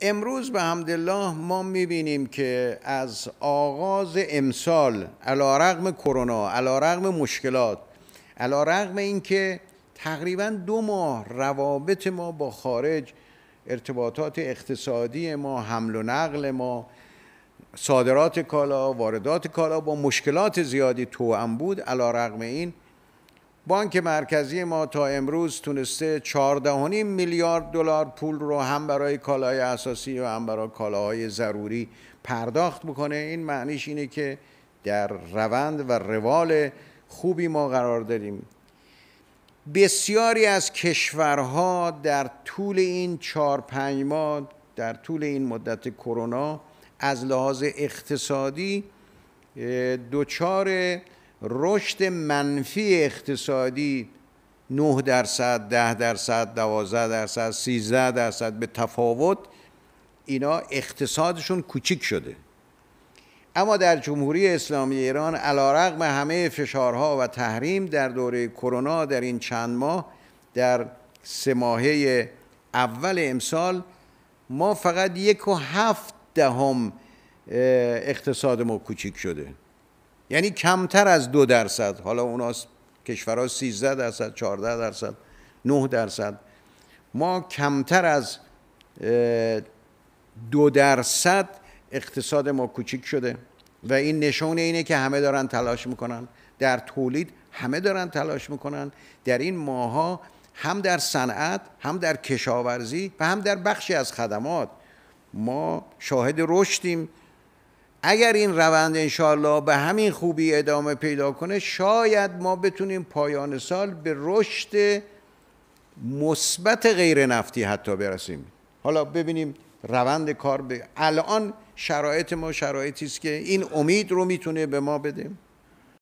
امروز به همدلله ما میبینیم که از آغاز امسال علا رقم کرونا علا رقم مشکلات علا رقم اینکه تقریبا دو ماه روابط ما با خارج ارتباطات اقتصادی ما حمل و نقل ما صادرات کالا واردات کالا با مشکلات زیادی توان بود علا رقم این بانک مرکزی ما تا امروز تونسته 14.5 میلیارد دلار پول رو هم برای کالای اساسی و هم برای کالاهای ضروری پرداخت بکنه این معنیش اینه که در روند و روال خوبی ما قرار داریم بسیاری از کشورها در طول این چهار پنج ماه در طول این مدت کرونا از لحاظ اقتصادی دچار رشد منفی اقتصادی 9 درصد 10 درصد 12 درصد 13 درصد به تفاوت اینا اقتصادشون کوچیک شده اما در جمهوری اسلامی ایران رقم همه فشارها و تحریم در دوره کرونا در این چند ماه در سه ماهه اول امسال ما فقط یک و هفت دهم اقتصاد ما کوچیک شده یعنی کمتر از دو درصد حالا اونا کشورها 13 درصد 14 درصد 9 درصد ما کمتر از دو درصد اقتصاد ما کوچیک شده و این نشانه اینه که همه دارن تلاش میکنن در تولید همه دارن تلاش میکنن در این ماها هم در صنعت هم در کشاورزی و هم در بخشی از خدمات ما شاهد رشدیم اگر این روند انشالله به همین خوبی ادامه پیدا کنه شاید ما بتونیم پایان سال به رشد مثبت غیر نفتی حتی برسیم حالا ببینیم روند کار به الان شرایط ما شرایطی است که این امید رو میتونه به ما بده